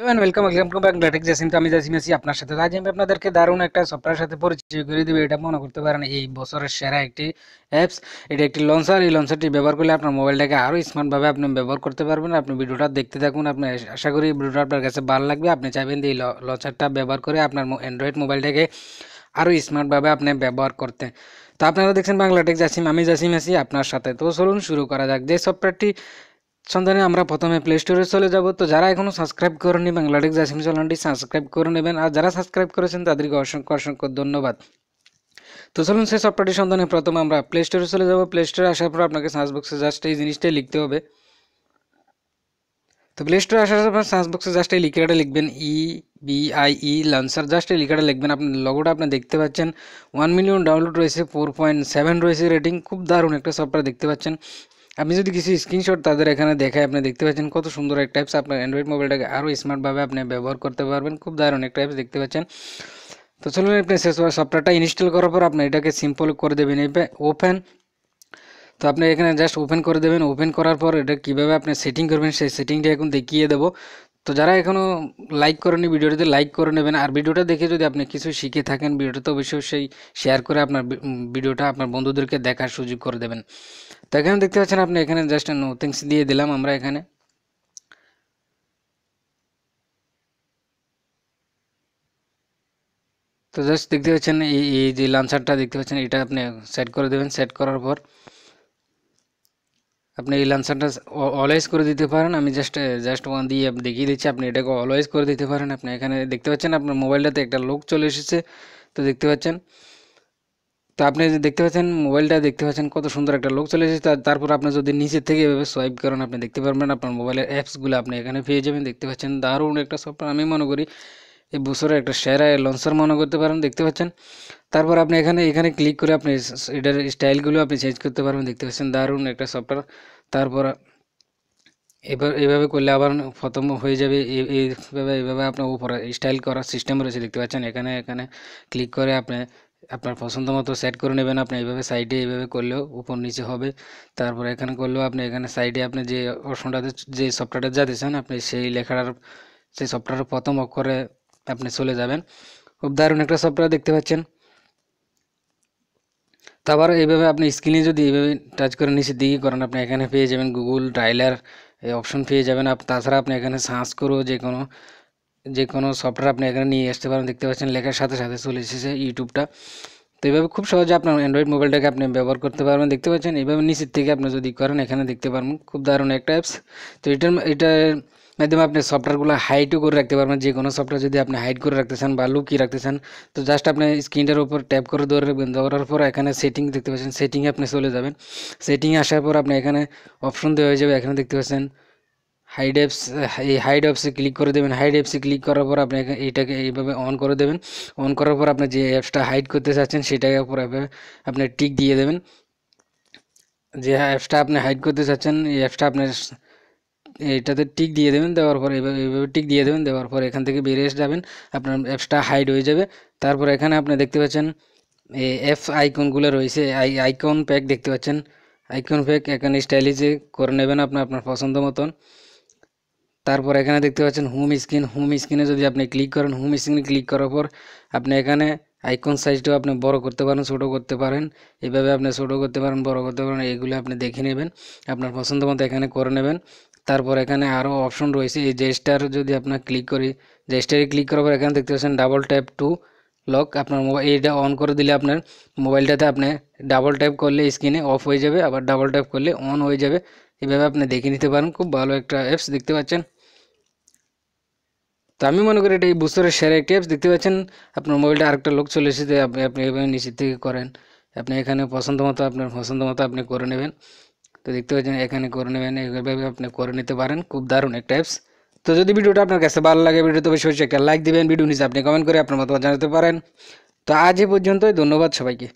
hello and welcome welcome back ডাটেক জাসিম তো আমি জেসিম আছি আপনার সাথে আজ আমি আপনাদেরকে দারুণ একটা সফটওয়্যার সাথে পরিচয় করে দেবে এটা মনে করতে পারেন এই বছরের সেরা একটি অ্যাপস এটা একটি লঞ্চার এই লঞ্চারটি ব্যবহার করলে আপনার মোবাইলটাকে আরও স্মার্টভাবে আপনি ব্যবহার করতে পারবেন আপনি ভিডিওটা দেখতে থাকুন আপনি আশা করি ভিডিওটা আপনার কাছে ভালো লাগবে আপনি চাইবেন এই লঞ্চারটা ব্যবহার করে আপনার অ্যান্ড্রয়েড মোবাইলটাকে আরও স্মার্টভাবে আপনি ব্যবহার করতে তো আপনারা দেখছেন বাংলাটেক জাসিম আমি জাসিম আছি আপনার সাথে তো চলুন শুরু করা যাক যে সফটওয়্যারটি সন্ধানে আমরা প্রথমে প্লে স্টোরে চলে যাব তো যারা এখনও সাবস্ক্রাইব করেনি বাংলাটেক জাসিম চ্যানেলটি সাবস্ক্রাইব করে নেবেন আর যারা সাবস্ক্রাইব করেছেন তাদেরকে অসংখ্য অসংখ্য ধন্যবাদ তো চলুন সেই সফটওয়্যারটি সন্ধানে প্রথমে আমরা প্লে স্টোরে চলে যাব প্লে স্টোরে আসার পর আপনাকে সার্চ বক্সে জাস্ট এই জিনিসটাই লিখতে হবে তো প্লে স্টোরে আসার পর সার্চ বক্সে জাস্ট এই লিখাটা লিখবেন ই ই লঞ্চার জাস্ট এই লিখাটা লিখবেন আপনার লগোটা আপনি দেখতে পাচ্ছেন ওয়ান মিলিয়ন ডাউনলোড রয়েছে ফোর পয়েন্ট সেভেন রয়েছে রেটিং খুব দারুণ একটা সফটওয়্যার দেখতে পাচ্ছেন আপনি যদি কিছু স্ক্রিনশট তাদের এখানে দেখায় আপনি দেখতে পাচ্ছেন কত সুন্দর একটা অ্যাপস আপনার অ্যান্ড্রয়েড মোবাইলটাকে আরও স্মার্টভাবে আপনি ব্যবহার করতে পারবেন খুব দারুণ একটা অ্যাপস দেখতে পাচ্ছেন তো চলুন আপনি শেষ সফটওয়্যারটা ইনস্টল করার পর আপনি এটাকে সিম্পল করে দেবেন এই ওপেন তো আপনি এখানে জাস্ট ওপেন করে দেবেন ওপেন করার পর এটা কীভাবে আপনি সেটিং করবেন সেই সেটিংটা এখন দেখিয়ে দেবো তো যারা এখনও লাইক করেনি ভিডিওটিতে লাইক করে নেবেন আর ভিডিওটা দেখে যদি আপনি কিছু শিখে থাকেন ভিডিওটা তো অবশ্যই সেই শেয়ার করে আপনার ভিডিওটা আপনার বন্ধুদেরকে দেখার সুযোগ করে দেবেন তো এখানে দেখতে পাচ্ছেন আপনি এখানে জাস্ট নো থিংস দিয়ে দিলাম আমরা এখানে তো জাস্ট দেখতে পাচ্ছেন এই যে লাঞ্চারটা দেখতে পাচ্ছেন এটা আপনি সেট করে দেবেন সেট করার পর আপনি এই লান্সারটা অলওয়েজ করে দিতে পারেন আমি জাস্ট জাস্ট ওয়ান দিয়ে দেখিয়ে দিচ্ছি আপনি এটাকে অলওয়েজ করে দিতে পারেন আপনি এখানে দেখতে পাচ্ছেন আপনার মোবাইলটাতে একটা লোক চলে এসেছে তো দেখতে পাচ্ছেন তো আপনি দেখতে পাচ্ছেন মোবাইলটা দেখতে পাচ্ছেন কত সুন্দর একটা লোক চলে এসেছে তারপর আপনি যদি নিচের থেকে এভাবে সোয়াইপ করেন আপনি দেখতে পারবেন আপনার মোবাইলের অ্যাপসগুলো আপনি এখানে পেয়ে যাবেন দেখতে পাচ্ছেন দারুণ একটা সফটওয়্যার আমি মনে করি এই বুসোর একটা সেরা লঞ্চার মনে করতে পারেন দেখতে পাচ্ছেন তারপর আপনি এখানে এখানে ক্লিক করে আপনি এটার স্টাইলগুলো আপনি চেঞ্জ করতে পারবেন দেখতে পাচ্ছেন দারুণ একটা সফটওয়্যার তারপর এবার এভাবে করলে আবার প্রথম হয়ে যাবে এইভাবে এইভাবে আপনার উপরে স্টাইল করার সিস্টেম রয়েছে দেখতে পাচ্ছেন এখানে এখানে ক্লিক করে আপনি আপনার পছন্দ মতো সেট করে নেবেন আপনি এইভাবে সাইডে এইভাবে করলেও উপর নিচে হবে তারপর এখানে করলেও আপনি এখানে সাইডে আপনি যে অপশনটাতে যে সফটওয়্যারটা যাতে চান আপনি সেই লেখাটার সেই সফটওয়্যারের প্রথম অক্ষরে আপনি চলে যাবেন খুব দারুণ একটা সফটওয়্যার দেখতে পাচ্ছেন তারপর এইভাবে আপনি স্ক্রিনে যদি এইভাবে টাচ করে নিচে দিকে করেন আপনি এখানে পেয়ে যাবেন গুগল ট্রাইলার এই অপশন পেয়ে যাবেন আপ তাছাড়া আপনি এখানে সার্চ করো যে কোনো যে কোনো সফটওয়্যার আপনি এখানে নিয়ে আসতে পারেন দেখতে পাচ্ছেন লেখার সাথে সাথে চলে এসেছে ইউটিউবটা তো এইভাবে খুব সহজে আপনার অ্যান্ড্রয়েড মোবাইলটাকে আপনি ব্যবহার করতে পারবেন দেখতে পাচ্ছেন এইভাবে নিচের থেকে আপনি যদি করেন এখানে দেখতে পারবেন খুব দারুণ একটা অ্যাপস তো এটার এটা মাধ্যমে আপনি সফটওয়্যারগুলো হাইটও করে রাখতে পারবেন যে কোনো সফটওয়্যার যদি আপনি হাইট করে রাখতে চান বা লুকিয়ে রাখতে চান তো জাস্ট আপনি স্ক্রিনটার উপর ট্যাপ করে ধরে রাখবেন ধরার পর এখানে সেটিং দেখতে পাচ্ছেন সেটিংয়ে আপনি চলে যাবেন সেটিংয়ে আসার পর আপনি এখানে অপশন দেওয়া হয়ে যাবে এখানে দেখতে পাচ্ছেন হাইড অ্যাপস এই হাইড অ্যাপসে ক্লিক করে দেবেন হাইড অ্যাপসে ক্লিক করার পর আপনি এইটাকে এইভাবে অন করে দেবেন অন করার পর আপনি যে অ্যাপসটা হাইড করতে চাচ্ছেন সেটাকে উপর আপনি টিক দিয়ে দেবেন যে অ্যাপসটা আপনি হাইড করতে চাচ্ছেন এই অ্যাপসটা আপনার এটাতে টিক দিয়ে দেবেন দেওয়ার পরে এভাবে এভাবে টিক দিয়ে দেবেন দেওয়ার পরে এখান থেকে বেরিয়ে যাবেন আপনার অ্যাপসটা হাইড হয়ে যাবে তারপর এখানে আপনি দেখতে পাচ্ছেন অ্যাপস আইকনগুলো রয়েছে আই আইকন প্যাক দেখতে পাচ্ছেন আইকন প্যাক এখানে স্টাইলিজে করে নেবেন আপনি আপনার পছন্দ মতন তারপর এখানে দেখতে পাচ্ছেন হোম স্ক্রিন হোম স্ক্রিনে যদি আপনি ক্লিক করেন হোম স্ক্রিনে ক্লিক করার পর আপনি এখানে আইকন সাইজটাও আপনি বড় করতে পারেন ছোটো করতে পারেন এভাবে আপনি ছোটো করতে পারেন বড় করতে পারেন এগুলো আপনি দেখে নেবেন আপনার পছন্দ মতো এখানে করে নেবেন তারপর এখানে আরও অপশন রয়েছে এই জেস্টার যদি আপনার ক্লিক করি জেস্টারে ক্লিক করার পর এখানে দেখতে পাচ্ছেন ডাবল ট্যাপ টু লক আপনার মোবাইল এইটা অন করে দিলে আপনার মোবাইলটাতে আপনি ডাবল ট্যাপ করলে স্ক্রিনে অফ হয়ে যাবে আবার ডাবল ট্যাপ করলে অন হয়ে যাবে এভাবে আপনি দেখে নিতে পারেন খুব ভালো একটা অ্যাপস দেখতে পাচ্ছেন তো আমি মনে করি এটা এই বুস্তরের সেরা একটি অ্যাপস দেখতে পাচ্ছেন আপনার মোবাইলটা আরেকটা লোক চলে এসেছে আপনি আপনি এভাবে নিচের থেকে করেন আপনি এখানে পছন্দ মতো আপনার পছন্দ মতো আপনি করে নেবেন তো দেখতে পাচ্ছেন এখানে করে নেবেন এইভাবে আপনি করে নিতে পারেন খুব দারুণ একটা অ্যাপস তো যদি ভিডিওটা আপনার কাছে ভালো লাগে ভিডিওতে অবশ্যই একটা লাইক দিবেন ভিডিও নিচে আপনি কমেন্ট করে আপনার মতামত জানাতে পারেন তো আজ এই পর্যন্তই ধন্যবাদ সবাইকে